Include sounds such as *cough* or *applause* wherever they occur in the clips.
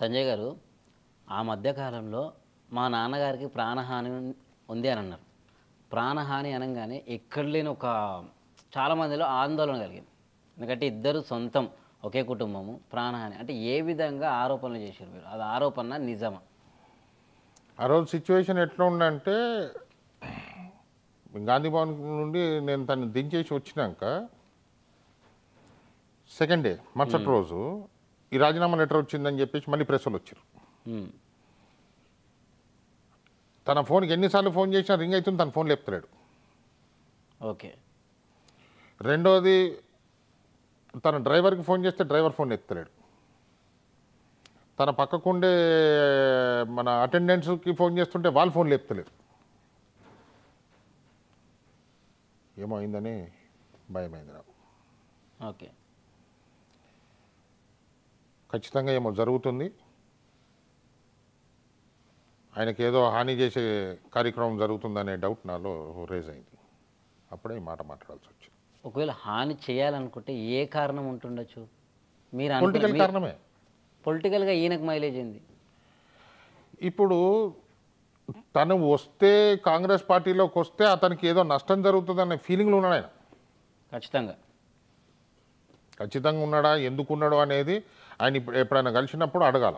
సంజయ్ గారు ఆ మధ్యకాలంలో మా నాన్నగారికి ప్రాణహాని ఉంది అని అన్నారు ప్రాణహాని అనగానే ఎక్కడ లేని ఒక చాలామందిలో ఆందోళన కలిగింది ఎందుకంటే ఇద్దరు సొంతం ఒకే కుటుంబము ప్రాణహాని అంటే ఏ విధంగా ఆరోపణలు చేశారు మీరు అది ఆరోపణ నిజమా ఆ రోజు సిచ్యువేషన్ ఎట్లా ఉందంటే గాంధీ భవన్ నుండి నేను తను దించేసి వచ్చినాక సెకండ్ డే మరుసటి రోజు ఈ రాజీనామా లెటర్ వచ్చిందని చెప్పేసి మళ్ళీ ప్రెస్లు వచ్చారు తన ఫోన్కి ఎన్నిసార్లు ఫోన్ చేసినా రింగ్ అవుతుంది తన ఫోన్ లేపుతలేడు ఓకే రెండోది తన డ్రైవర్కి ఫోన్ చేస్తే డ్రైవర్ ఫోన్ ఎత్తలేడు తన పక్కకుండే మన అటెండెన్స్కి ఫోన్ చేస్తుంటే వాళ్ళు ఫోన్ లేపుతలేరు ఏమైందని భయమైంది నాకు ఓకే ఖచ్చితంగా ఏమో జరుగుతుంది ఆయనకి ఏదో హాని చేసే కార్యక్రమం జరుగుతుందనే డౌట్ నాలో రేజ్ అయింది అప్పుడే ఈ మాట మాట్లాడాల్సి వచ్చింది ఒకవేళ హాని చేయాలనుకుంటే ఏ కారణం ఉంటుండొచ్చు మీరు పొలిటికల్ కారణమే పొలిటికల్గా ఈయనకు మైలేజ్ అయింది ఇప్పుడు తను వస్తే కాంగ్రెస్ పార్టీలోకి వస్తే అతనికి ఏదో నష్టం జరుగుతుందనే ఫీలింగ్లు ఉన్నాడు ఆయన ఖచ్చితంగా ఖచ్చితంగా ఉన్నాడా ఎందుకున్నాడు అనేది ఆయన ఇప్పుడు ఎప్పుడైనా కలిసినప్పుడు అడగాల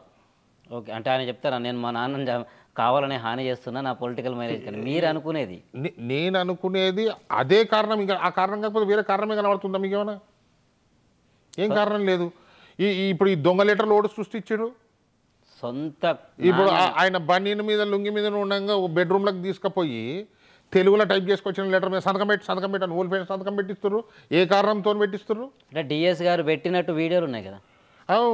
ఓకే అంటే ఆయన చెప్తారా నేను మా నాన్న కావాలని హాని చేస్తున్నా నా పొలిటికల్ మ్యారేజ్ కానీ మీరు అనుకునేది నేను అనుకునేది అదే కారణం ఇంకా ఆ కారణం కాకపోతే వేరే కారణమే కనబడుతుందా మీకేమన్నా ఏం కారణం లేదు ఈ ఇప్పుడు ఈ దొంగ లెటర్లు ఓడి సృష్టించాడు సొంత ఇప్పుడు ఆయన బనీన్ మీద లుంగి మీద ఉండగా బెడ్రూమ్లకు తీసుకుపోయి తెలుగులో టైప్ చేసుకొచ్చిన లెటర్ మీద సంతకం పెట్టి సంతకం పెట్టాను ఓల్ ఫ్రెండ్ సంతకం పెట్టిస్తున్నారు ఏ కారణంతో పెట్టిస్తున్నారు అంటే డిఎస్ గారు పెట్టినట్టు వీడియోలు ఉన్నాయి కదా అవు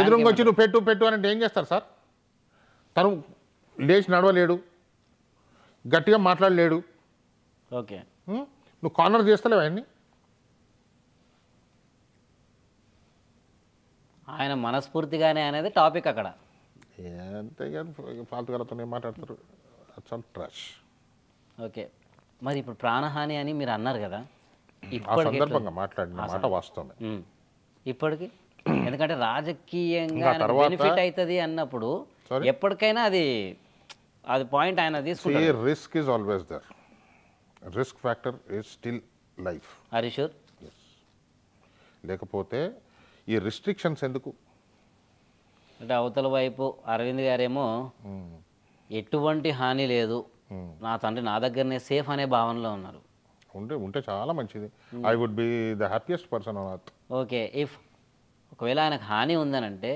ఎదురుగా వచ్చి నువ్వు పెట్టు పెట్టు అని ఏం చేస్తారు సార్ తను లేచి నడవలేడు గట్టిగా మాట్లాడలేడు ఓకే నువ్వు కార్నర్ చేస్తలేవు ఆయన్ని ఆయన మనస్ఫూర్తిగానే అనేది టాపిక్ అక్కడ అంతే కానీ ఫాల్తు గారితో మాట్లాడతారు అట్స్ ఆల్ ట్రాష్ ఓకే మరి ఇప్పుడు ప్రాణహాని అని మీరు అన్నారు కదా సందర్భంగా మాట్లాడిన మాట వాస్తవమే ఇప్పటికి ఎందుకంటే రాజకీయంగా బెనిఫిట్ అవుతుంది అన్నప్పుడు ఎప్పటికైనా అది అది పాయింట్ ఆయన తీసుకుంటారు risk is always there risk factor is still life are sure లేకపోతే ఈ రిస్ట్రిక్షన్స్ ఎందుకు అంటే అవతల వైపు అరవింద్ గారేమో ఎటువంటి హాని లేదు Hmm. నా తండ్రి నా దగ్గరనే సేఫ్ అనే భావనలో ఉన్నారు ఉంటే ఉంటే చాలా మంచిది I would be the happiest person on earth okay if ఒకవేళ ఆయనకు హాని ఉందనంటే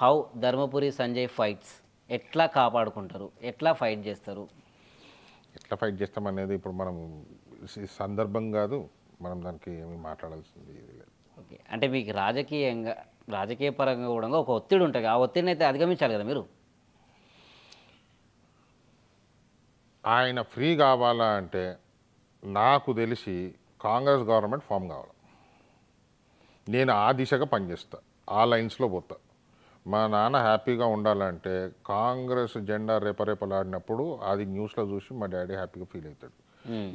హౌ ధర్మపురి సంజయ్ ఫైట్స్ ఎట్లా కాపాడుకుంటారు ఎట్లా ఫైట్ చేస్తారు ఎట్లా ఫైట్ చేస్తాం అనేది ఇప్పుడు మనం సందర్భం కాదు మనం దానికి ఏమి మాట్లాడాల్సింది ఓకే అంటే మీకు రాజకీయంగా రాజకీయ పరంగా కూడా ఒక ఒత్తిడి ఉంటుంది ఆ ఒత్తిడిని అయితే అధిగమించాలి కదా మీరు ఆయన ఫ్రీ కావాలా అంటే నాకు తెలిసి కాంగ్రెస్ గవర్నమెంట్ ఫామ్ కావాలి నేను ఆ దిశగా పనిచేస్తా ఆ లైన్స్లో పోతా మా నాన్న హ్యాపీగా ఉండాలంటే కాంగ్రెస్ జెండా రేపరేపలాడినప్పుడు అది న్యూస్లో చూసి మా డాడీ హ్యాపీగా ఫీల్ అవుతాడు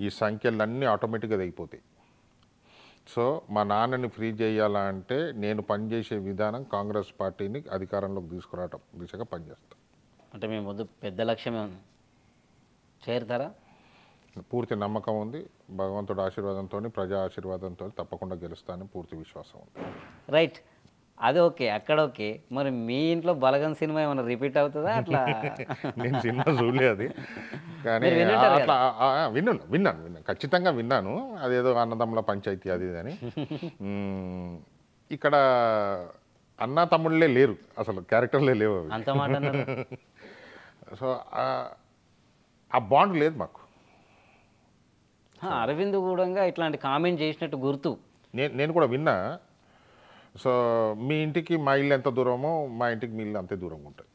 ఈ సంఖ్యలన్నీ ఆటోమేటిక్గా అయిపోతాయి సో మా నాన్నని ఫ్రీ చేయాలా అంటే నేను పనిచేసే విధానం కాంగ్రెస్ పార్టీని అధికారంలోకి తీసుకురావటం దిశగా పనిచేస్తాను అంటే మేము ముందు పెద్ద లక్ష్యమే ఉంది చేరుతారా పూర్తి నమ్మకం ఉంది భగవంతుడు ఆశీర్వాదంతో ప్రజా ఆశీర్వాదంతో తప్పకుండా గెలుస్తానని పూర్తి విశ్వాసం ఉంది రైట్ అది ఓకే అక్కడ ఓకే మరి మీ ఇంట్లో బలగం సినిమా ఏమైనా రిపీట్ అవుతుందా అట్లా *laughs* నేను సినిమా చూడలేదు అది కానీ అట్లా విన్నాను విన్నాను విన్నాను ఖచ్చితంగా విన్నాను అదేదో అన్నదమ్ముల పంచాయతీ అది అని ఇక్కడ అన్న తమ్ముళ్ళే లేరు అసలు క్యారెక్టర్లే లేవు అంత మాట *laughs* సో ఆ బాండ్ లేదు మాకు అరవింద్ కూడా ఇట్లాంటి కామెంట్ చేసినట్టు గుర్తు నేను నేను కూడా విన్నా సో మీ ఇంటికి మా ఇల్లు ఎంత దూరమో మా ఇంటికి మీ ఇల్లు అంతే దూరంగా ఉంటుంది